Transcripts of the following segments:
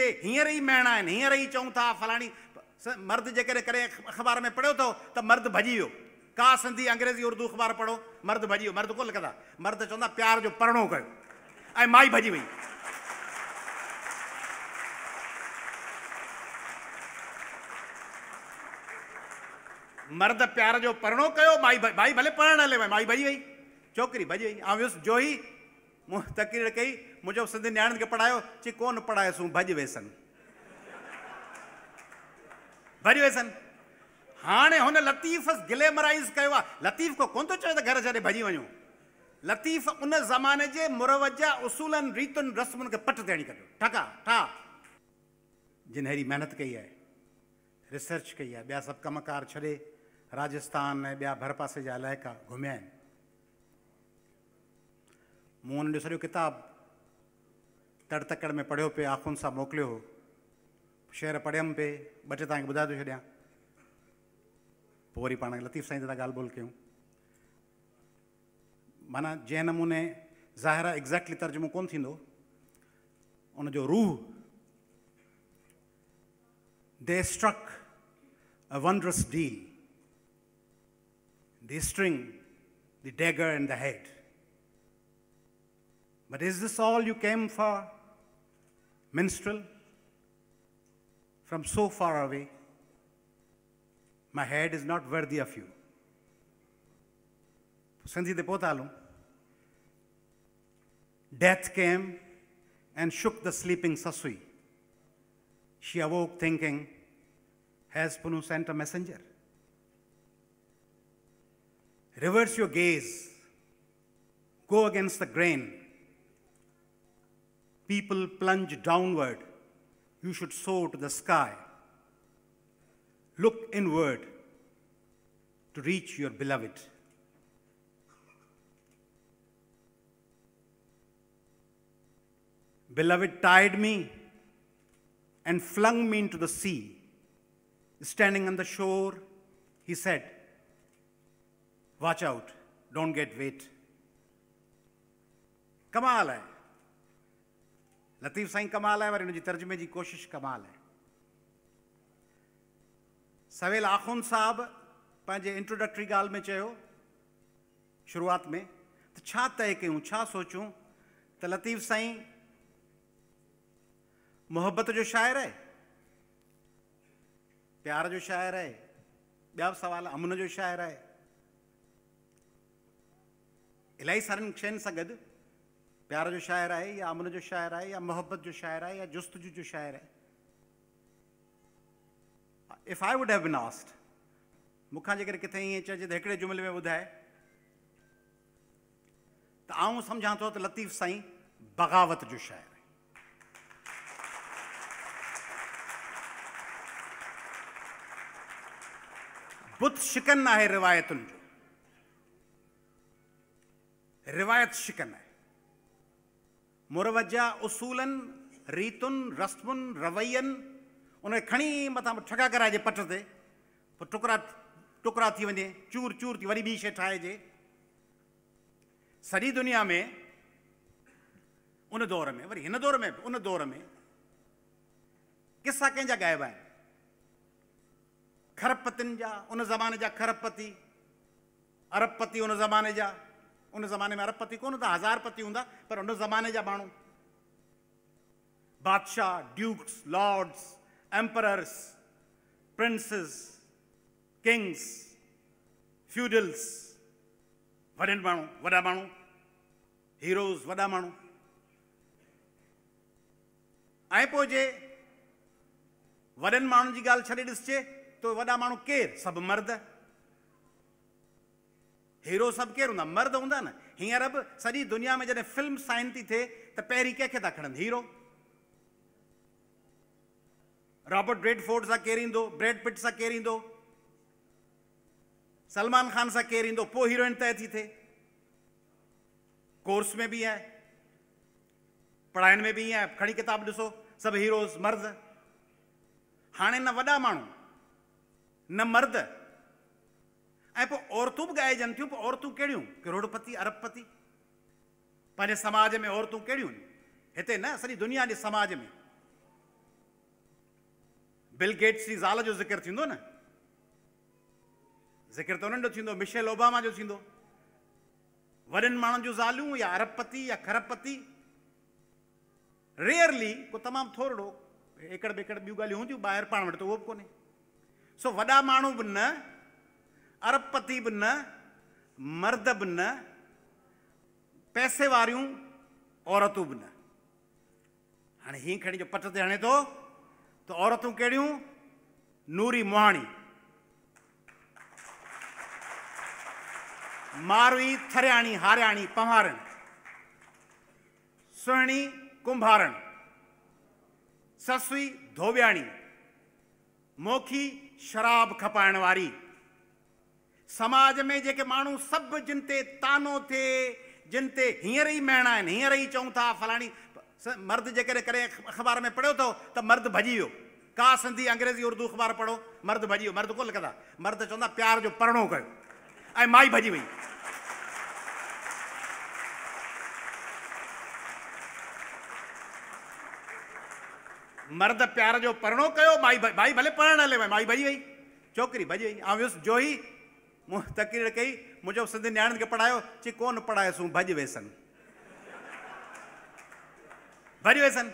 हींअर ई महिना आहिनि हींअर ई था फलाणी मर्द जेकॾहिं अख़बार में पढ़ियो अथव तो, त मर्द भजी वो का सिंधी अंग्रेज़ी उर्दू अख़बार पढ़ो मर्द भजी मर्द को लगता मर्द चवंदा प्यार जो परणो कयो माई भजी वही मर्द प्यार जो परणो कयो माई भाई भले पढ़णु हले माई भजी वई छोकिरी भजी वई आउं जो ई मूं तकरीर कई मुझे सिंधी नियाणनि खे पढ़ायो चई कोन पढ़ायोसूं भॼ वेसन भॼ वेसन हाणे हुन लतीफ़ ग्लेमराइज़ कयो लतीफ़ को कोन थो चए घर छे भॼी वञूं लतीफ़ उन ज़माने के मुरवजा उसूल रीतुनि रस्म खे पट तेणी कढियो ठका ठा जिन अहिड़ी महिनत कई है रिसर्च कई आहे ॿिया सभु कमकार छॾे राजस्थान ऐं भर पासे जा इलाका घुमया मोहन ॾिसो किताब तड़ तकड़ में पढ़ो पे आखुन से मोकलो हो शेर पढ़ियम पे बचे तक बुधा तो थो वरी लतीफ़ साई सां ॻाल्हि क्यों माना जै नमूने ज़ाहिर एग्ज़ैक्टली तर्जुमो को उनो रूह they struck a wondrous deal the string the dagger and the head But is this all you came for, minstrel? From so far away, my head is not worthy of you. Death came and shook the sleeping Sasui. She awoke thinking, has Punu sent a messenger? Reverse your gaze. Go against the grain people plunge downward, you should soar to the sky. Look inward to reach your beloved. Beloved tied me and flung me into the sea. Standing on the shore, he said, Watch out, don't get wet. Kamala." Latif Sai कमाल है worry उनकी तर्जुमे की कोशिश कमाल है सवेल आखुन साहब पंहिंजे इंट्रोडक्टरी गाल में शुरुआत में तो तय क्यों छा तो लतीफ़ साईं मोहब्बत जो शायर है प्यार जो शायर है बि अमन जो शायर है इलाही सारे शयुनि से गुड़ प्यार जो शायर है या अमन जो शायर है या मोहब्बत जो शायर है या जुस्त जो शायर है if I would have been asked मुखा जेकर किथे ईअं चइजे में बुधाए तो आउं समझा तो लतीफ़ साई बग़ावत जो शायर बुत शिकन है रिवायत जो रिवायत शिकन मुरवजा उसूलन रीतुन रस्मुन रवैयन उन खणी मत ठगा कराए पट से पोइ टुकड़ा टुकड़ा थी वञे चूर चूर थी वरी बी शइ ठाहिजे दुनिया में उन दौर में वो इन दौर में उन दौर में किसा कंहिंजा ॻाइबा आहिनि खरपतियुनि जा उन ज़माने जा खरपति अरबपति उन ज़माने जा उन ज़माने में अरब पति कोन तो हज़ार पति हूंदा पर उन ज़माने जा माण्हू बादशाह dukes lords emperors princes kings feudals वॾनि माण्हू वॾा माण्हू हीरोज़ वॾा माण्हू ऐं जे वॾनि माण्हुनि जी ॻाल्हि छॾे ॾिसिजे त तो वॾा माण्हू केरु सभु मर्द हीरो सब केर हूंदा मर्द हूंदा न हींअर बि सॼी दुनिया में जैसे फिल्म साइन थी थे तो पहिरीं कंहिंखे था खणनि हीरो रॉबर्ट ब्रेडफोर्ड सां केरु ईंदो ब्रेड पिट से केर सलमान ख़ान से केरु ईंदो हीरोइन तय थी थे कोर्स में भी है पढ़ाई में भी ईअं आहे किताब ॾिसो सभु हीरोज़ मर्द हाँ न वॾा माण्हू न मर्द ऐं औरतू भी बि ॻाइजनि थियूं पोइ औरतूं करोड़पति अरबपति पंहिंजे समाज में औरतू कहिड़ियूं आहिनि न सॼी दुनिया जे समाज में बिल गेट्स जी ज़ाल जो ज़िक्र थींदो न ज़िक्र त उन्हनि मिशेल ओबामा जो थींदो वॾनि माण्हुनि जूं या अरबपति या खरबपति रेयरली को तमामु थोरो एकड़ बेकड़ बी गाल हूंदियूं ॿाहिरि वो भी को सो वा मू बि न अरबपति बनना मर्द बनना पैसे वारियूं औरतूं बनना हाँ हीअं खणी जो पट ते हणे तो त तो औरतूं नूरी मोहानी मारवी थरियाणी हारियाणी पंवारण सुहिणी कुंभारण ससुई धोबियाणी मोखी शराब खपाइण वारी समाज में जेके माण्हू सभु जिन ते तानो थिए जिन ते हींअर ई महिणा आहिनि हींअर ई चऊं था फलाणी मर्द जेकॾहिं कॾहिं अख़बार में पढ़ियो अथव त मर्द भॼी वियो का सिंधी अंग्रेज़ी उर्दू अख़बार पढ़ो मर्द भॼी वियो मर्द कोन लिखंदा मर्द चवंदा प्यार जो परणो कयो ऐं माई भॼी वई मर्द प्यार जो परणो कयो माई भाई भले पढ़णु हले माई भॼी वई छोकिरी भॼी वई ऐं वियुसि जो ई मूं तक़रीर कई मुझे सिंधी नियाणनि के पढ़ायो ची कोन पढ़ायोसूं भॼ वेसन भॼ वेसन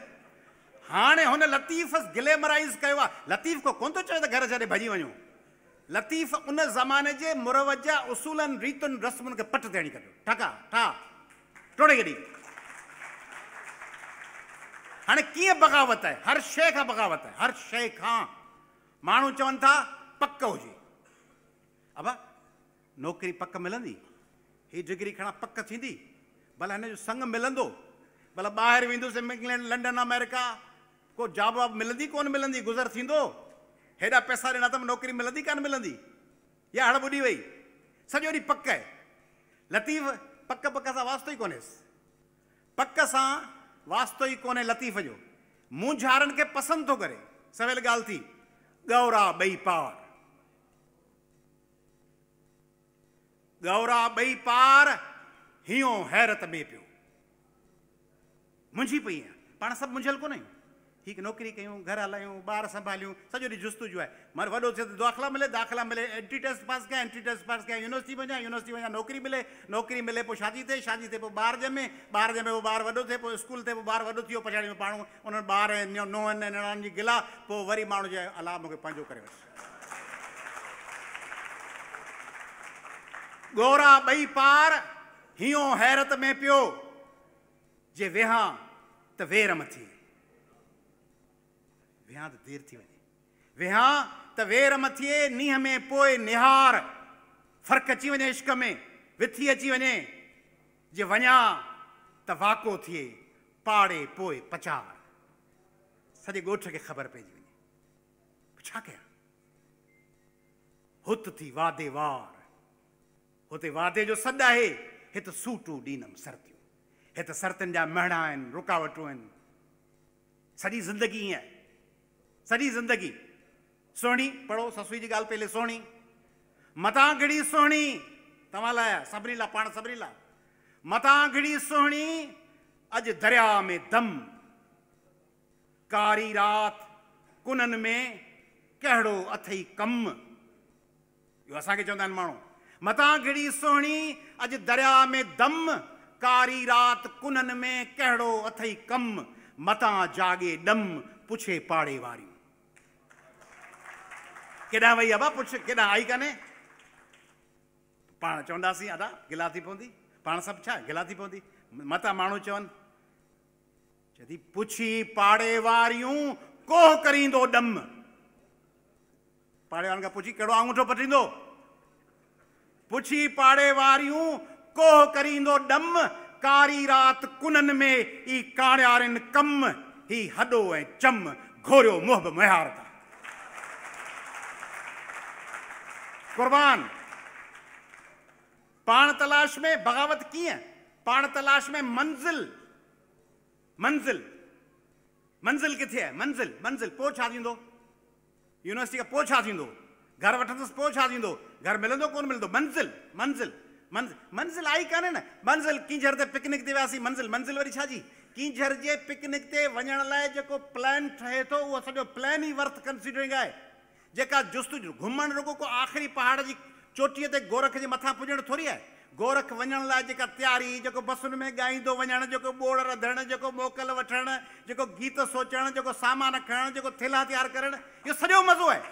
हाणे हुन लतीफ़ ग्लेमराइज़ कयो लतीफ़ को कोन थो चए त घर छॾे भॼी वञूं लतीफ़ उन ज़माने जे मुरवजा उसूलनि रीतुनि रस्मुनि खे पट ते हणी ठका ठा टोड़े गॾी हाणे कीअं बग़ावत है हर शे का बग़ावत है हर शइ खां माण्हू चवनि था पक हो अबा नौकरी पक मिली हीअ डिग्री खा पक थींदी भला हिन संग मिलंदो भला ॿाहिरि वेंदुसि इंग्लैंड लंडन अमेरिका को जॉब वॉब मिलंदी को मिलंदी गुज़र थी हेॾा पैसा ॾिना तो नौकरी मिली कान मिलंदी या हड़ ॿुॾी वही सॼो ॾींहुं पक है लतीफ़ पक पक सां वास्तो ई कोन्हेसि पक सां वास्तो ही कोन्हे लतीफ़ जो मुंह झारन के पसंद तो करे सवेल ॻाल्हि थी ॻौरा ॿई पार गौरा बई पार हियो हैरत में पियो मुंझी पई है पाण सब मुंझियल को नहीं ठीक नौकरी कयूं घर हलायूं बार संभालियूं सजो ॾींहुं जुस्तुजू है मर वॾो थिए त दाख़िला मिले दाख़िला मिले एंट्री टेस्ट पास कयां एंट्री टेस्ट पास कयां यूनिवर्सिटी वञा यूनिवर्सिटी वञा नौकरी मिले नौकरी मिले पो शादी थे शादी थिए पोइ ॿार बार ॿार ॼमे पोइ ॿार वॾो थिए पोइ स्कूल थे पोइ ॿार वॾो थी पछाड़ी में पाण उन्हनि ॿार नोहनि निणान जी गिला पोइ वरी माण्हू जे अलाह मूंखे पंहिंजो करे गोरा बई पार हियो हैरत में पियो जे वेहा त वेर मथी वेहा त देर थी वे वेहा त वेर मथिए नीह में पोए निहार फर्क अची वञे इश्क में विथी अची वञे जे वञा त वाको थिए पाड़े पोए पचार सॼे गोठ के ख़बर पेजी वञे छा कयां हुत थी वादे वार हुते वादे जो सॾु आहे हिते सूटूं ॾींदमि शर्तियूं हिते शर्तुनि तो जा महिड़ा आहिनि रुकावटूं आहिनि सॼी ज़िंदगी ईअं सॼी ज़िंदगी सुहिणी पढ़ो ससुई जी ॻाल्हि पहिले सुहिणी मथां घड़ी सुहिणी तव्हां लाइ सभिनी लाइ पाण सभिनी लाइ मथां घड़ी सुहिणी अॼु दरिया में दम कारी राति कुननि में कहिड़ो अथई कमु इहो असांखे चवंदा आहिनि माण्हू मता घिड़ी सोहणी अज दरिया में दम कारी रात कुनन में कहिड़ो अथई कम मता जागे ॾम पुछे पाड़े वारियूं केॾां वई अबा पुछ केॾां आई कान्हे पाण चवंदासीं अदा गिला थी पवंदी पाण सभु छा गिला थी पवंदी मता माण्हू चवनि चए थी पुछी पाड़े वारियूं कोह करींदो ॾम पाड़े वारनि खां पुछी कहिड़ो आङूठो पटींदो पुछी पाड़े वारियूं कोह करींदो डम कारी रात कुनन में ई काणियारिन कम ही हडो ए चम घोरो मोहब मयार था क़ुर्बान पाण तलाश में बग़ावत की है पाण तलाश में मंज़िल मंज़िल मंज़िल किथे है मंज़िल मंज़िल पोछा छा थींदो यूनिवर्सिटी का पोछा छा थींदो घर वो पोइ घर मिल कोन मिलंदो मंज़िल मंज़िल मंज़िल मंज़िल आई कान्हे न मंज़िल किंझर से पिकनिक मंज़िल मंज़िल वरी छाजी कींझर जे पिकनिक ते वञण लाइ ठहे थो उहो सॼो प्लान ई वर्थ कंसिडरिंग आहे जेका जुस्तु घुमणु रुगो को आख़िरी पहाड़ की चोटी से गोरख के मथां पुॼणु थोड़ी आहे गोरख वन तैयारी जेका तयारी में गाई वञणु जेको ॿोड़ रधणु जेको मोकल वठणु गीत सोचणु जेको सामान खणणु जेको थेला तयारु करणु मज़ो है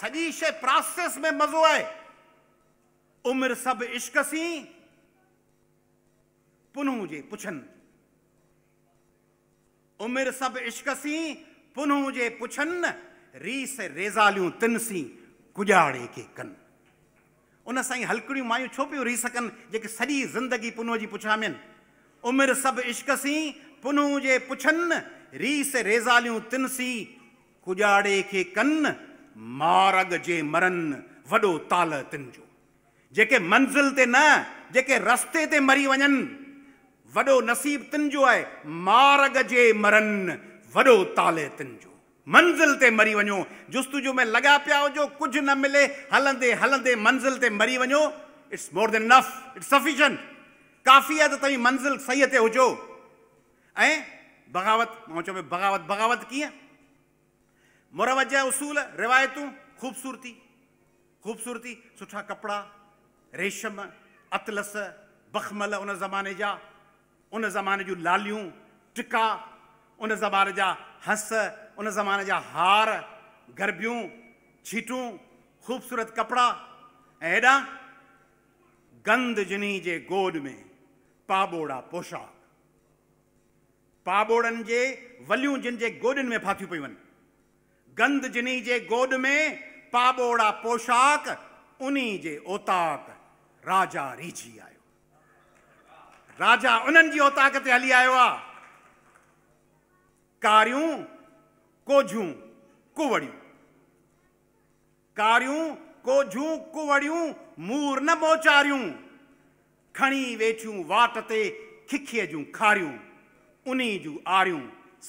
सजी शे प्रोसेस में मजो आए उम्र सब इश्क सी पुनहू जे पुछन उम्र सब इश्क सी पुनहू जे पुछन रीस रेजालू तिन सी कुजाड़े के कन उन सही हल्कड़ी मायूं छो पियूं रीस कनि जेके सॼी ज़िंदगी पुनह जी पुछा में उम्र सब इश्क सी पुनहू जे पुछन रीस रेजालू तिन सी कुजाड़े के कन मारग जे मरन वो ताल तिन जो जेके मंज़िल ते न जेके रस्ते ते मरी वन वो नसीब तिन जो है मारग जे मरन वॾो ताल तिन जो मंज़िल ते मरी जुस्तु जुस्तजू में लगा पिया जो कुछ न मिले हलंदे हलंदे मंज़िल ते मरी वनो it's more than enough it's sufficient काफ़ी है तो तव्हीं मंज़िल सही ते हुजो बग़ावत मां बग़ावत बग़ावत किया मुरवजा उसूल रिवायतू ख़ूबसूरती ख़ूबसूरती सुठा कपड़ा रेशम अतलस बखमल उन ज़माने जा उन ज़माने जो लाल टिका उन ज़माने जा हंस उन ज़माने जा हार गरबियों छीटू ख़ूबसूरत कपड़ा एडा गंद जिनी जे गोद में पाबोड़ा पोशाक पाबोड़न जे वलियों जिन जे गोॾनि में फाथी पयूं वन गंध जिनी जे गोद में पाबोड़ा पोशाक उन्हीं जे ओताक राजा रीझी आयो राजा उन्हनि ओताक ते हली आयो आहे कारियूं कोझूं कुवड़ियूं कारियूं कोझूं कुवड़ियूं मूर न मोचारियूं खणी वेठियूं वाट ते खिखीअ जूं खारियूं उन्ही जूं आरियूं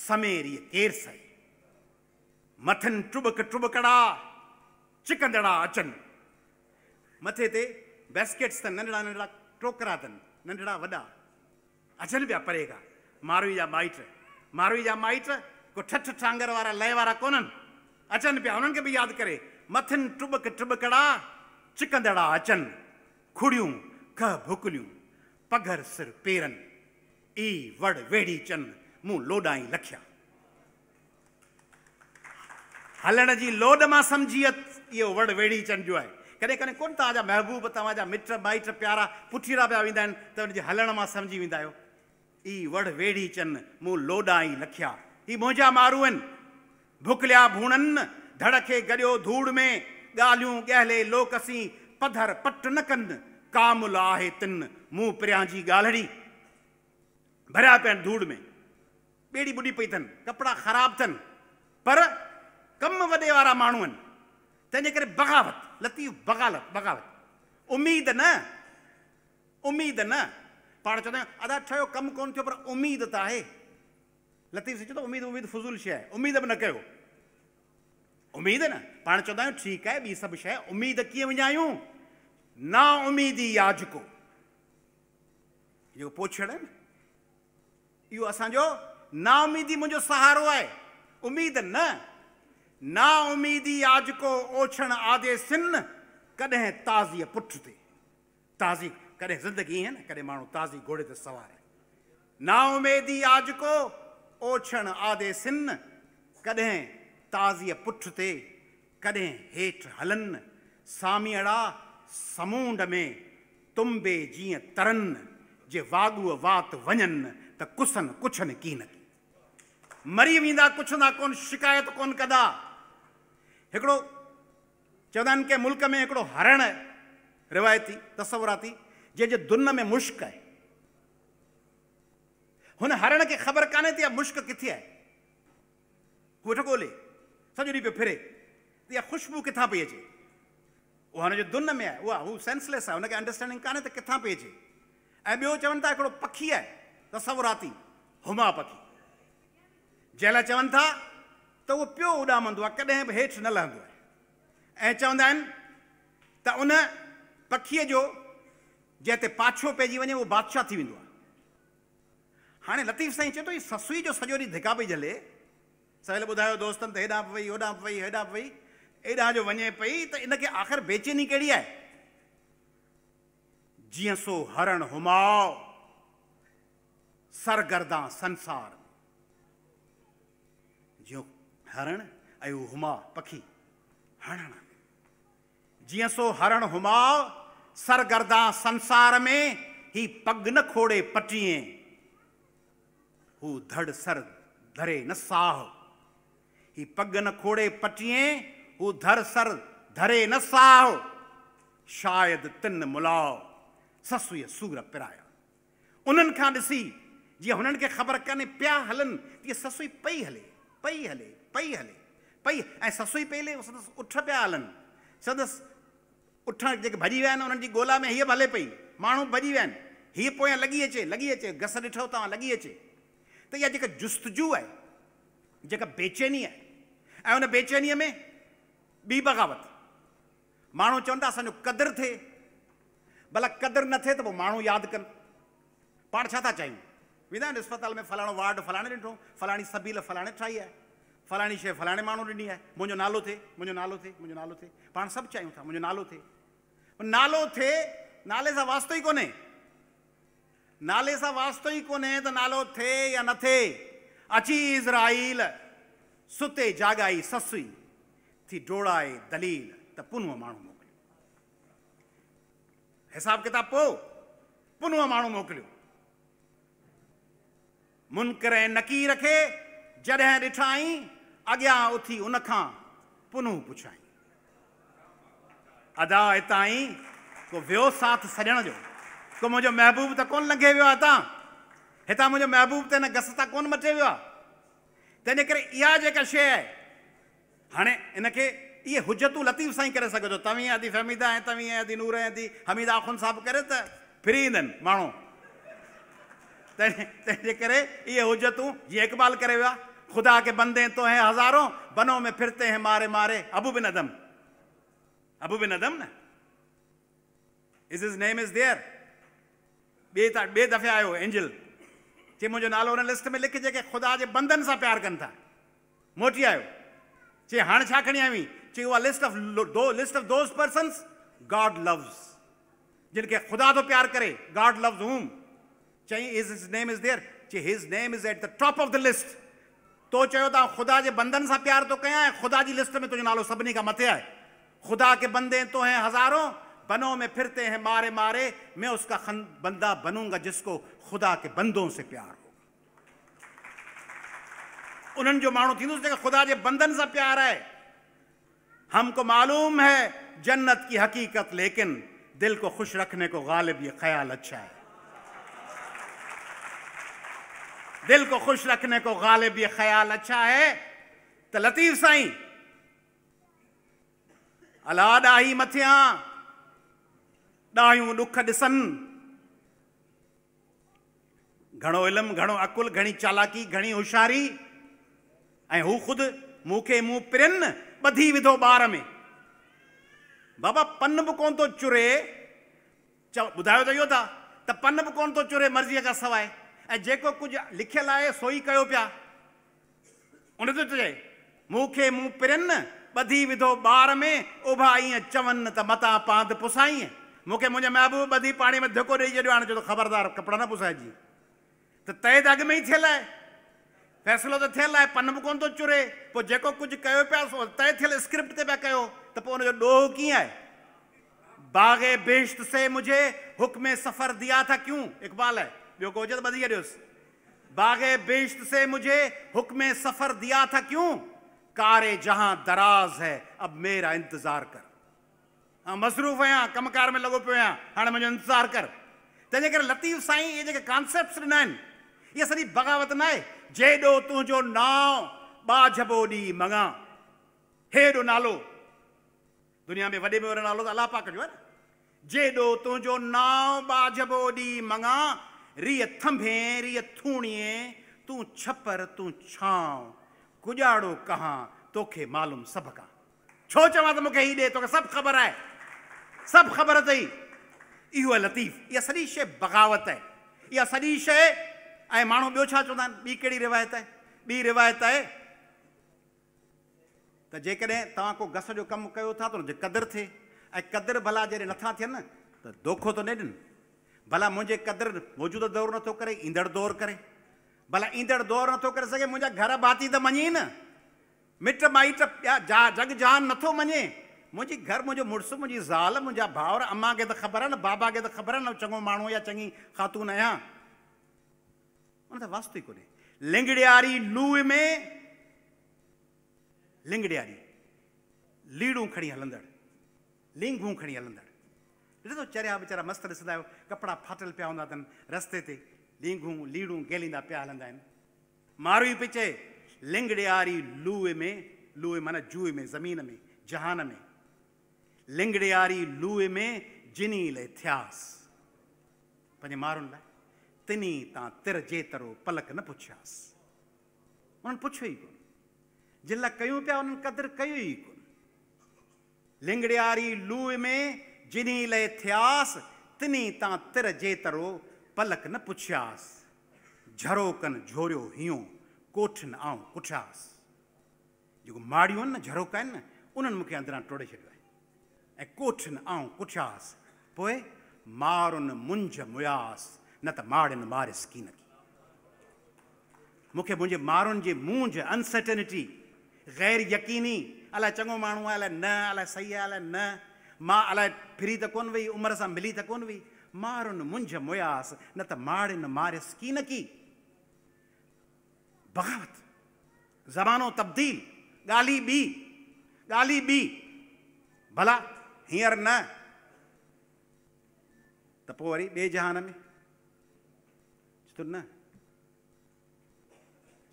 समेरीअ केरु सही मथन टुबक टुबकड़ा चिकंदड़ा अचन मथे ते बेस्केट्स अथनि नंढड़ा नंढड़ा टोकरा अथनि नंढड़ा वडा अचन पिया परे खां मारवी जा माइट मारुई जा माइट को ठठ ठांगर वारा लय वारा कोन्हनि अचन पिया हुननि के भी याद करे मथन टुबक टुबकड़ा चिकंदड़ा अचन खुड़ियों खह भुकलियूं पघर सिर पेरन ई वड़ वेड़ी चन मूं लोडाई लखिया हलण की लोड में सम्झी इहो वर्ड वेड़ी चंड जो आहे कदें कॾहिं कोन तव्हांजा महबूब तव्हांजा मिट माइट प्यारा पुठीरा पिया वेंदा आहिनि त हलण में समझी वेंदा आहियो ई वड़ वेड़ी चन मूं लोॾा ई लखिया ही मुंहिंजा मारू भुकलिया भूणनि धड़ खे गॾियो धूड़ में ॻाल्हियूं गहले लोकसी पधर पट न कनि कामुल आहे तिन मूं परियां जी ॻाल्हिड़ी भरिया पिया धूड़ में बेड़ी बुड़ी पई अथनि कपिड़ा ख़राबु अथनि पर कम वॾे वारा माण्हू आहिनि बग़ावत लतीफ़ बगालत बग़ावत उम्मीद न उम्मीद न पा चवंदा आहियूं अदा ठहियो कमु कोन्ह पर उम्मीद त आहे लतीफ़ चए थो उमेद उमेद फज़ूल शइ आहे उमेद न कयो उमेद न पाण चवंदा आहियूं ठीकु आहे ॿी सभु शइ उमेद कीअं विञायूं ना उमेदी याजको जेको पोछड़ आहे न इहो असांजो नाउमीदी मुंहिंजो सहारो है उम्मीद न ना उमीदी आज को ओछण आदे सिन कॾहिं ताज़ी पुठ ते ताज़ी कॾहिं ज़िंदगी ईअं न कॾहिं माण्हू ताज़ी घोड़े ते सवार आहे ना उमेदी आज को ओछण आदे सिन कॾहिं ताज़ीअ पुठ ते कॾहिं हेठि हलनि सामीअड़ा समूंड में तुम्बे जीअं तरन जे वागूअ वात वञनि त कुसनि कुझनि कीन मरी वेंदा कुझु न कोन शिकायत कोन कंदा हिकिड़ो चवंदा आहिनि की मुल्क में हिकिड़ो हरण रिवायती तस्वराती जंहिंजे दुन में मुश्क आहे हुन हरण खे ख़बर कान्हे थी इहा मुश्क किथे आहे हू वेठो ॻोल्हे सॼो ॾींहुं पियो फिरे त इहा ख़ुशबू किथां पई अचे उहा हुनजे धुन में आहे उहा हू सेंसलेस आहे हुनखे अंडरस्टैंडिंग कान्हे त किथां पई अचे ऐं ॿियो चवनि था हिकिड़ो पखी आहे तस्वराती हुमा पखी जंहिं लाइ चवनि था तो वो प्यो उड़ाम कदें भी हेठ न लहद आहे ऐं चवंदा आहिनि त उन पखी जो जैसे पाछो पे वे वो बादशाह थी वेंदो आहे लतीफ़ साईं चे तो ससुई जो सजो ॾींहुं धिका पी जले सवेल बुधा दोस्त एडा पी ओडा पी एडा पी एडा जो वे पी तो इनके आख़िर बेचैनी कड़ी है जी सो हरण हुमाओ सरगर्दा संसार जो हरण हुमा पखी हरण जी सो हरण हुमा सरगर्दा संसार में ही पग न खोड़े पटिए हु धड़ सर धरे न साह ही पग न खोड़े पटिए हु धर सर धरे न साह शायद तिन मुलाओ ससु ये सूर पिराया उन्हनि खां ॾिसी जीअं हुननि खे ख़बर कान्हे पिया हलनि तीअं ससु पई हले पई हले पई हले पई ए ससु ई पई हले उठ पिया हलनि संदसि उठण जेके भॼी विया आहिनि में हीअ बि हले पई माण्हू भॼी विया आहिनि हीअ पोयां अचे लगी अचे घस ॾिठो तव्हां लगी अचे तो यह जेका जुस्तजू है जो बेचैनी है ऐं हुन में बी बग़ावत मू चवनि था असांजो क़दुरु थिए भला कदर न थे तो मू याद यादि कनि था चाहियूं वेंदा अस्पताल में फलाणो वार्ड फलाणे डो फलाणी सबील फलाणे ठाई है फलानी शइ फलाणे माण्हू ॾिनी आहे मुंहिंजो नालो थे मुंहिंजो नालो थे मुंहिंजो नालो थे पाण सब चाहियूं था मुंहिंजो नालो थे नालो थिए नाले सां वास्तो ई कोन्हे नाले सां वास्तो ई कोन्हे त नालो थिए या न थिए अची इज़राईल सुते जाॻाई ससुई थी डोड़ाए दलील त पुनव माण्हू मोकिलियो हिसाब किताब पोइ पुनव माण्हू मोकिलियो मुनकर नकी रखे जॾहिं ॾिठाई अॻियां उथी उन खां पुनः पुछाई अदा हितां को वियो साथ सॼण जो को मुंहिंजो महबूब तो को लंघे वो इतना हितां हितां महबूब तो गस तां को मटे वो आहे तंहिंजे शे इहा जेका शइ आहे हाणे लतीफ़ सा ही करे सघो तवी तव्हीं आदि फहमीदा ऐं तव्हीं आदि नूर आदि हमीदा आखुन साहब करे त फिरी मानो आहिनि माण्हू तंहिंजे तंहिंजे करे इहे हुजतूं जीअं इक़बाल करे विया खुदा के बंदे तो हैं हजारों बनों में फिरते हैं मारे मारे अबू बिन अदम अबू बिन अदम ना is is name is there बे दफ़े आयो एंजल चे मुझे नालो उन लिस्ट में लिख की ख़ुदा के बंदन से प्यार कन था मोटी आयो चे हाँ खड़ी आई आहीं वह लिस्ट ऑफ दो list of those person God loves जिनके ख़ुदा तो प्यार करे गॉड लव्स हूम चई is is name is there चे his name is at the top of the list तो चयो था ख़ुदा जे बंदन सा प्यार तो कयां है ख़ुदा जी लिस्ट में तुझे नालो सभी का मथे है ख़ुदा के बंदे तो हैं हज़ारों बनों में फिरते हैं मारे मारे मैं उसका बंदा बनूंगा जिसको ख़ुदा के बंदों से प्यार होगा उन्हनि जो माण्हू थींदुसि ख़ुदा जे बंदन सां प्यार है हमको मालूम है जन्नत की हकीकत लेकिन दिल को खुश रखने को गालिब ये ख्याल अच्छा है दिल को खुश रखने को गालिब ये ख्याल अच्छा है तो लतीफ साई अला ॾाही मथियां ॾाहियूं ॾुख ॾिसनि घणो इल्मु घणो अकुल घणी चालाकी घणी होशियारी ऐं हू ख़ुदि मूंखे मूं पिरनि ॿधी विधो ॿार में बाबा पन भी को चुरे चव ॿुधायो त था त पन बि कोन चुरे मर्जी का सवाए ऐं जेको कुझु लिखियलु आहे सो ई कयो पिया उन थो चए मूंखे मूं पिरनि ॿधी विधो ॿार में उभा ईअं चवनि त मता पांद पुसाई मूंखे मुंहिंजे महबूब ॿधी पाणी में धिको ॾेई छॾियो हाणे चयो त ख़बरदार कपिड़ा न पुसाइजी त तय त अॻु में ई थियलु आहे फ़ैसिलो त थियलु आहे पन बि कोन्ह थो चुरे पोइ जेको कुझु कयो पिया सो तय थियलु स्क्रिप्ट ते पिया कयो त पोइ हुनजो ॾोह कीअं आहे बाग़े बेश्त से मुझे हुक्म सफ़र दिया था क्यों इक़बाल है ॿियो को हुजे त ॿधी बाग़े बेश्त से मुझे हुक्म सफ़र दिया था क्यों कारे जहां दराज है अब मेरा इंतज़ार कर हा मसरूफ़ आहियां कमकार में लगो पियो आहियां हाणे मुंहिंजो इंतज़ारु कर तंहिंजे कर लतीफ़ साईं ये जेके कॉन्सेप्ट ॾिना आहिनि इहा सॼी बग़ावत न आहे जेॾो तुंहिंजो नाव बाझबो ॾींहुं मङा हेॾो नालो दुनिया में वॾे में वॾो नालो त अलाह पाक जो आहे जेडो जेॾो तुंहिंजो नाव बाझबो ॾींहुं मंगा रियथम्भे रियथूणिए तू छपर तू छाव गुजाड़ो कहां तोखे मालूम सब का छो चवां तो मूंखे हीउ ॾे तोखे सभु ख़बर है सब ख़बर अथई इहो आहे लतीफ़ इहा सॼी शइ बग़ावत आहे इहा सॼी शइ ऐं माण्हू ॿियो छा चवंदा आहिनि ॿी रिवायत आहे ॿी रिवायत आहे त जेकॾहिं तव्हां को गस जो कमु कयो था त कदर क़दुरु थिए ऐं भला जॾहिं नथा थियनि तो धोखो तो न ॾियनि भला मुंहिंजे क़दुरु मौजूदु दौरु नथो करे ईंदड़ दौरु करे भला ईंदड़ दौरु नथो करे सघे मुंहिंजा घर भाती त मञे न मिट माइट ॿिया जा जग जान नथो मञे मुंहिंजी घर मुंहिंजो मुड़ुसु मुंहिंजी ज़ाल मुंहिंजा भाउर अमा खे त ख़बर आहे न बाबा खे त ख़बर आहे न चङो माण्हू या चङी ख़ातून आहियां वास्तो ई कोन्हे लिंगड़ियारी में लिंगड़ियारी लीड़ूं खणी हलंदड़ लिंगूं खणी हलंदड़ ॾिसो चरिया वीचारा मस्तु ॾिसंदा आहियो कपिड़ा फाटल पिया हूंदा अथनि रस्ते ते लींगूं लीड़ूं गेलींदा पिया हलंदा आहिनि मारू पई चए लिंग ॾियारी लूए में लूए माना जूए में ज़मीन में जहान में लिंग लूए में जिनी ले थियासि पंहिंजे माण्हुनि लाइ तिनी तां तिर जेतिरो पलक न पुछियासि उन्हनि पुछियो ई कोन जिन लाइ कयूं पिया उन्हनि क़दुरु कयो ई कोन लिंगड़ियारी लूह में जिनी ले थ्यास तिनी ता तिर जेतरो पलक न पुछ्यास झरो कन झोरियो हियो कोठन आऊं कुठास जो माड़ियूं न झरोका आहिनि न उन्हनि मूंखे अंदरां टोड़े छॾियो आहे कोठन आऊं कुठास पोए मारुन मुंज मुयास न त माड़न मारिस कीन की मूंखे मुंहिंजे मारुनि जी मूंझ अनसर्टेनिटी ग़ैर यकीनी अलाए चंगो मानू आहे अलाए न अलाए सही आहे अलाए न मा अलाए फिरी तो कोन वही उम्र से मिली त कोन वई मारुनि मुंज मुयासि न तो त माड़ियुनि मारियसि की न की बग़ावत ज़मानो तब्दील गाली बी गाली बी भला हियर न तो पोइ वरी ॿिए जहान में चए न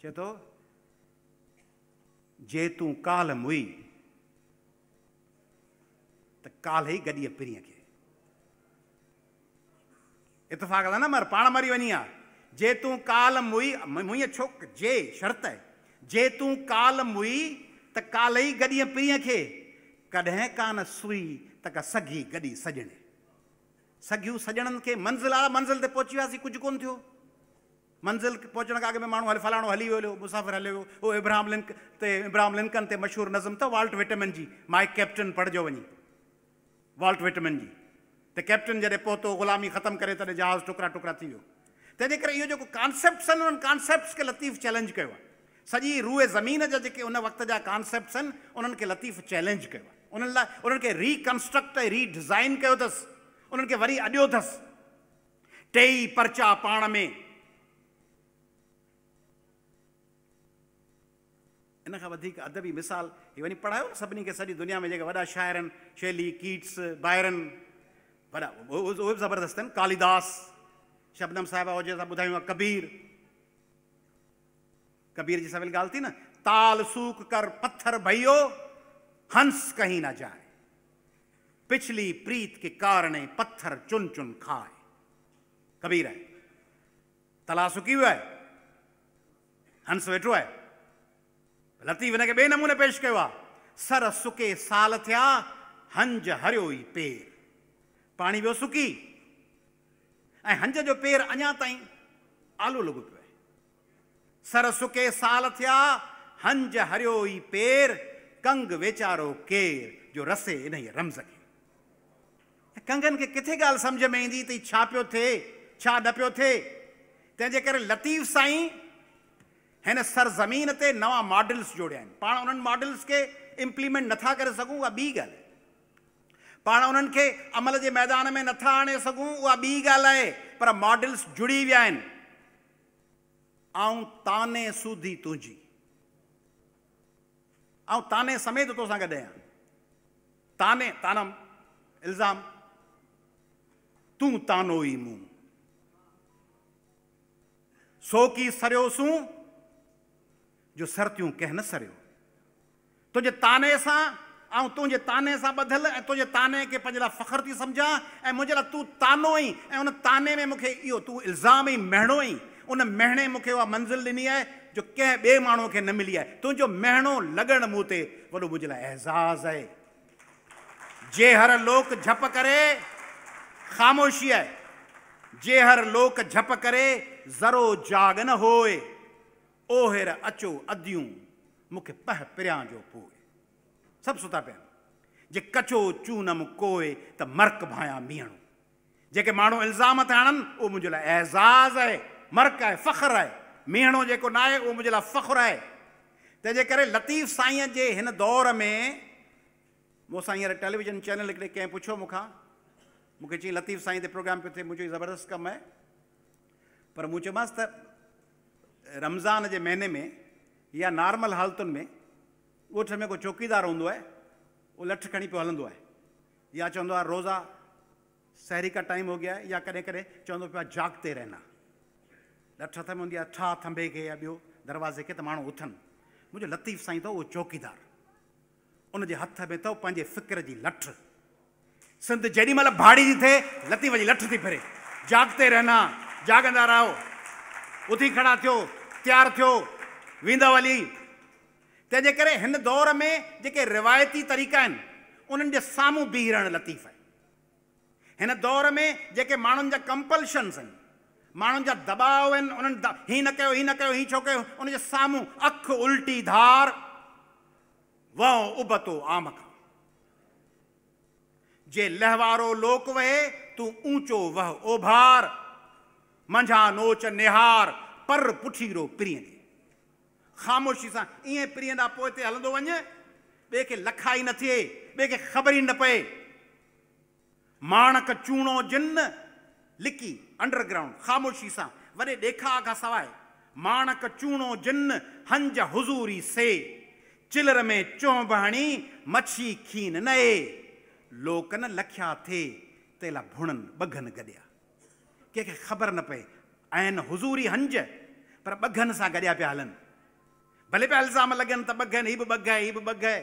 चए थो जे तूं काल मुई ಕಾಲ್ ಹೈ ಗಡಿಯ ಪಿರಿಯಕ್ಕೆ इतफ़ाक़ था न मर पाण मरी वञी आहे जे तूं काल मुई मुंहिंजे छो जे शर्त आहे जे तूं काल मुई त काल ई गॾीअ पीअ खे कॾहिं कान सुई त का सगी गॾी सजणे सगियूं सजणनि खे मंज़िल आहे मंज़िल ते पहुची वियासीं कुझु कोन्ह थियो मंज़िल पहुचण खां अॻु में माण्हू हल फलाणो हली वियो मुसाफ़िर हलियो वियो उहो इब्राहिम लिंक इब्राहिम लिंकन ते नज़म अथव वाल्ट विटमिन जी माइक कैप्टन पढ़िजो वञी वॉल्ट विटमिन जी त कैप्टन जैसे पहुतो ग़ुलामी खत्म करें तो जहाज़ टुकड़ा टुकड़ा थी तेज कर यो जो जेको कॉन्सेप्ट्स आहिनि कॉन्सेप्ट्स लतीफ़ चैलेंज किया सजी रूए ज़मीन जो उन वक़्त जहाँ कॉन्सेप्ट्स आहिनि लतीफ़ चैलेंज किया आहे रिकंस्ट्रक्ट रीडिज़ाइन कयो अस उन वरी अडो अस टई परचा में इन अदबी मिसाल हीअ वञी पढ़ायो न सभिनी खे सॼी दुनिया में जेके वा शायर शैली कीट्स बायरन वॾा भी ज़बरदस्त आहिनि कालिदास शबनम साहब हुजे जैसा बुधा कबीर कबीर जी सवेल गाल थी ना ताल सूख कर पत्थर भैयो हंस कहीं ना जाए पिछली प्रीत के कारण पत्थर चुन चुन खाए कबीर है तलाश हुआ है हंस बैठो है लतीफ़ हिनखे बे नमूने पेश सर सुके साल थिया हंज हरियो ई पेर पानी वियो सुकी हंज जो पेर अञा आलो लॻो पे सर सुके साल थिया हंज हरियो ई पेर कंग वेचारो केर जो रसे इन ई रमज़ खे कंगनि किथे गाल समझ में इंदी त छा पियो छा न पियो थे तंहिंजे करे लतीफ़ साईं हिन सरज़मीन ते नवां मॉडल्स जोड़िया पा पाण मॉडल्स के इम्प्लीमेंट ना करे सघूं उहा ॿी ॻाल्हि आहे पाण अमल के मैदान में ना आने सघूं उहा ॿी ॻाल्हि आहे पर मॉडल्स जुड़ी विया आहिनि ऐं ताने सूदी तुंहिंजी ताने समेत तो गॾु ताने तानम इल्ज़ाम तू तानो ही मूं सोकी सरियोसूं जो सरतियों कह न सरियो तुझे ताने से तुझे ताने से बधल तुझे ताने के पंहिंजे समझा फ़ख्रु थी तू ऐं तानो ही उन ताने में मूंखे इो तू इल्ज़ाम ही महिणो ही उन महिणे मूंखे उहा मंज़िल दिनी है जो कें बे माण्हूअ के न मिली है तुझो महिणो लगन मूं ते वॾो एज़ाज़ है जे हर लोक झप करे ख़ामोशी है जे हर लोक झप करे ज़रो जाग न होए ओ अचो अदियूं मूंखे पह पिरियां जो पोइ सब सुता पे जे कचो चूनम कोए त मर्क भाया मियणो जेके मानो इल्ज़ाम था हणनि उहो मुंहिंजे ला एज़ाज़ आहे मर्क आहे फ़ख्रु आहे मिहणो जेको न आहे उहो मुंहिंजे लाइ फ़ख्रु आहे तंहिंजे करे लतीफ़ साईं जे हन दौर में साईं रे टेलीविजन चैनल के के पुछियो मुखा मूंखे ची लतीफ़ साईं ते प्रोग्राम पे थे मुंहिंजो जबरदस्त कम है पर मुझे चयोमांसि रमज़ान के महीने में या नॉर्मल हालतुनि में ॻोठ में को चौकीदार हों लठ खणी पे हल्द आहे या चवंदो रोज़ा सहरी का टाइम हो गया है या कॾहिं कॾहिं चवंदो पियो जागते रहना लठ हथ में हूंदी आहे ठा थंबे के या ॿियो दरवाज़े के त माण्हू उथन मुझे लतीफ़ साई अथव उहो चौकीदार उनजे हथ में तो पंहिंजे फ़िक्र की लठ सिंध जी जेॾीमहिल भाड़ी थी थिए लतीफ़ की लठ थी फिरे जागते रहना जागंदा रहो उथी खड़ा थो तयारु थियो दौर में जेके रिवायती तरीक़ा आहिनि उन्हनि जे लतीफ़ आहे हिन दौर में जेके माण्हुनि जा कंपल्शन्स आहिनि माण्हुनि दबाव आहिनि उन्हनि हीअं न कयो हीअं न कयो हीअं छो कयो उनजे साम्हूं अखि उल्टी धार वो उबतो आम खां जे लहवारो लोक वहे तू ऊंचो वह ओभार मंझा नोच निहार पर पुठी रहो प्रियंदे ख़ामोशी सां ईअं प्रियंदा पोइ हिते हलंदो वञे ॿिए खे न थिए ॿिए खे ख़बर ई न पए माणक चूणो जिन लिकी अंडरग्राउंड ख़ामोशी सां वॾे ॾेखा खां सवाइ माणक चूणो जिन हंज हुज़ूरी से चिलर में चोंब हणी खीन नए लोकन लखिया थे तेला भुणनि बघनि गॾिया कंहिंखे ख़बर न पए आहिनि हुज़ूरी हंज पर बघन से गॾिया पे हलन भले पे अल्जाम लगन तो बघन आहिनि हीअ है ॿघ आहे है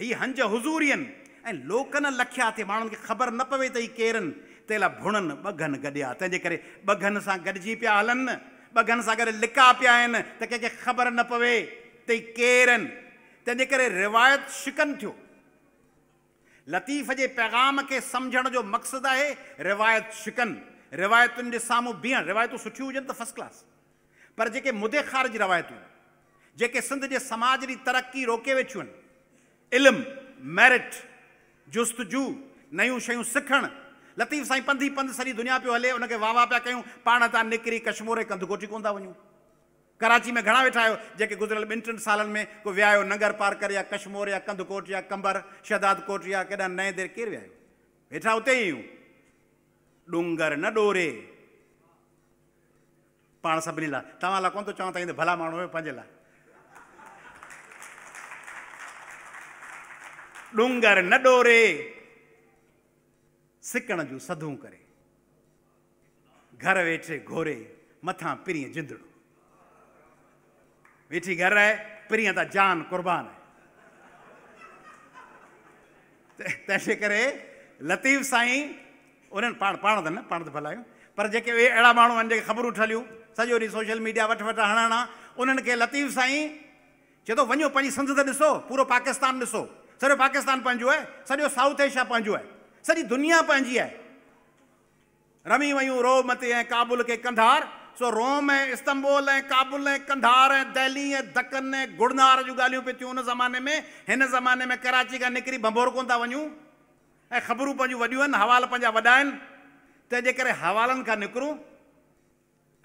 बि हंज हुजूरियन आहिनि ऐं लोकनि लखिया ते ख़बर न पवे तो हीअ केरु आहिनि तंहिं भुणनि ॿघनि गॾिया तंहिंजे करे ॿघनि सां गॾिजी पिया हलनि ॿघनि सां गॾु लिका पिया तो कें ख़बर न पवे त हीअ केरु आहिनि तंहिंजे करे रिवायत शिकन थो लतीफ़ के पैगाम के सम्झण जो मकसद है रिवायत शिकन रिवायतुनि के सामू बीह रिवायतू सुठियूं हुजनि त फस्ट क्लास पर जेके मुदे ख़ारिज रवायतूं जेके सिंध जे समाज जी तरक्की रोके वेठियूं आहिनि इल्मु मैरिट जुस्तजू नयूं शयूं सिखणु लतीफ़ साईं पंध ई पंधु सॼी दुनिया पियो हले हुनखे वाह वाह पिया कयूं पाण था निकिरी कश्मोरे कंधु कोठी कोन था वञूं कराची में घणा वेठा आहियो जेके गुज़िरियल ॿिनि टिनि सालनि में को विया नगर नंगर पार करे या कश्मोर या कंधकोट या कंबर शहदाद कोट या केॾा नए देरि केरु विया वेठा उते ई आहियूं डूंगर न डोरे पाण सभिनी लाइ तव्हां लाइ कोन थो चवां तव्हां भला माण्हू हुयो पंहिंजे लाइ न डोरे सिकण जूं सदूं करे घर वेठे घोरे मथां पिरी जिंदड़ो वेठी घर आहे पिरीअ त जान कुर्बान तंहिंजे करे लतीफ़ साईं उन्हनि पाण पाण त न पाण त भला आहियूं पर जेके उहे अहिड़ा माण्हू आहिनि जेके ख़बरूं ठलियूं सजो ओ सोशल मीडिया वट वट हणणा उन लतीफ़ साई चे तो वञो पी संसद ॾिसो पूरो पाकिस्तान ऐसो सॼो पाकिस्तान पो है सॼो साउथ एशिया पो है सारी दुनिया पी है रमी वयूं रोम ते काबुल के कंधार सो रोम है इस्तंबुल है काबुल है कंधार है दहली है दक्कन है गुड़नार जो गाल पियूं थियूं उन ज़माने में इन ज़माने में कराची का निकरी भंभोर को वनू ए खबरू ख़बरूं वन वॾियूं पा हवाला पंहिंजा वॾा आहिनि तंहिंजे करे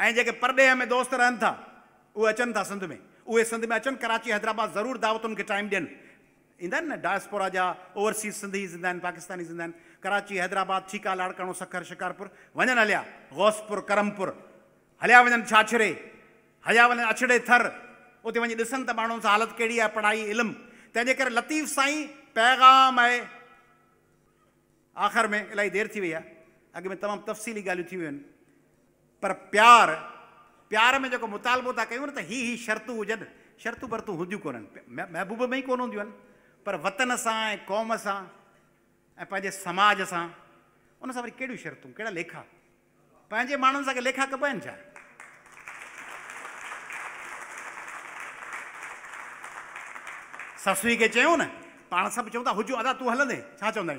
ऐं पर में दोस्त रहन था उहे अचन था सिंध में उहे सिंध में अचन कराची हैदराबाद जरूर दावत उनके टाइम दियन इंदा न डायस्पोरा जहाँ ओवरसीज़ सिंधी जिंदा पाकिस्तानी जिंदा कराची हैदराबाद ठीका लाड़कानो सखर शिकारपुर वन हलिया गौसपुर करमपुर हलिया वन छाछरे हलिया वन अछड़े थर उत वही दिसन तो माण्हुनि से हालत कड़ी है पढ़ाई इलम तंहिंजे कर लतीफ़ साई पैगाम है आख़िर में इलाही देर थी वही है अगे में तमाम तफ़सीली ॻाल्हियूं थी वियूं पर प्यार प्यार में जो मुतालबो था कयूं न त हीअ ई शर्तूं हुजनि शर्तूं बरतूं हूंदियूं कोन्हनि महबूब में ही कोन हूंदियूं पर वतन से क़ौम सां समाज सां उन सां वरी कहिड़ियूं शर्तूं लेखा पंहिंजे माण्हुनि सां लेखा कबा छा ससुई खे चयूं न पा सब चऊं था अदा तू हलंदे छा चवंदा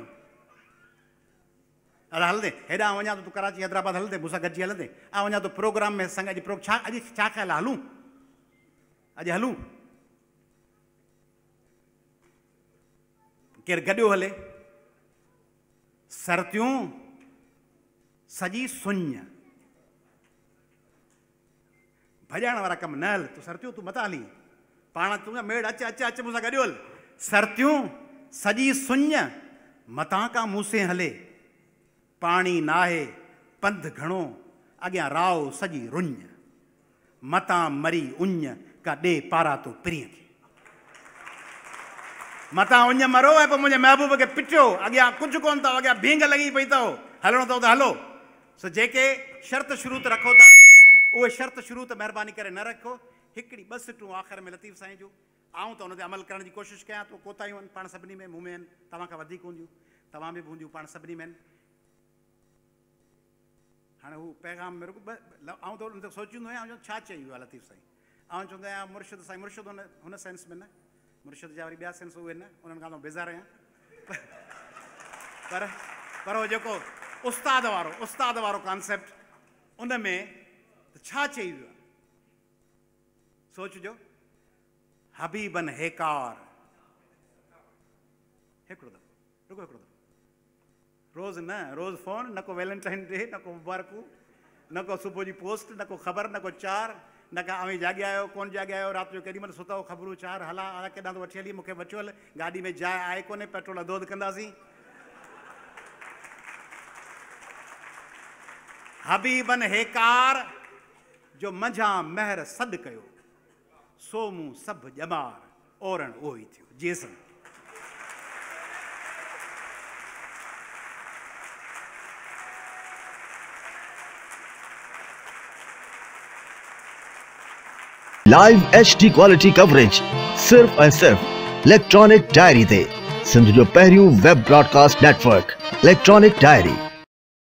अदा हलंदे हेॾां वञा त तो तूं कराची हैदराबाद हलंदे मूंसां गॾिजी हलंदे ऐं वञा थो तो प्रोग्राम में संग अॼु प्रो छा अॼु छा ख़्यालु आहे हलूं अॼु हलूं केरु गॾियो हले सरतियूं सॼी सुञ भॼाइण वारा कम न हल तूं सरतियूं तूं मथां हली पाण तूं मेड़ अच अच अच मूंसां गॾियो हल सरतियूं सॼी सुञ मथां खां मूं हले पानी नाहे पंध घणो अॻियां राव सॼी रुञ मतां मरी उञ का ॾे पारा थो तो प्रीअ खे मतां उञ मरो ऐं पोइ मुंहिंजे महबूब खे पिटियो अॻियां कुझु कोन अथव अॻियां भींग लॻी पई अथव हलणो अथव त हलो सो जेके शर्त शुरू रखो था उहे शर्त शुरू त महिरबानी करे न रखो हिकिड़ी ॿ सिटूं आख़िर में लतीफ़ साईं जूं आऊं त हुन ते अमल करण जी कोशिशि कयां थो कोतायूं आहिनि पाण सभिनी में मूं में आहिनि तव्हांखां वधीक हूंदियूं तव्हां बि हूंदियूं पाण सभिनी में आहिनि हाँ वो पैगाम में रुगो ॿ तो थोरो हुन सोचींदो आहियां ऐं लतीफ़ साईं आउं चवंदो आहियां मुर्शिद साईं मुर्शिद उन सेंस में न मुर्शिद जा वरी ॿिया सेंस उहे बेज़ार आहियां पर पर उहो जेको उस्ताद वो उस्ताद वारो कॉन्सेप्ट उनमें में चई वियो आहे हबीबन हेकार दफ़ो रुको हिकिड़ो दफ़ो रोज़ न रोज़ फ़ोन न वैलेंटाइन डे न को मुबारकू न को सुबुह जी पोस्ट न को ख़बर न को चार न का आवी जाॻे आहियो कोन जाॻे आहियो राति जो केॾीमहिल सुता ख़बरूं चार हला हला केॾां थो वठी हली मूंखे वठी हल गाॾी में जाइ आहे कोन्हे पेट्रोल अधोध कंदासीं हबीबन हेकार जो सोमू ओरण live H D quality coverage सिर्फ और सिर्फ इलेक्ट्रॉनिक डायरी दे सिंधु जो पहरियों web broadcast network electronic diary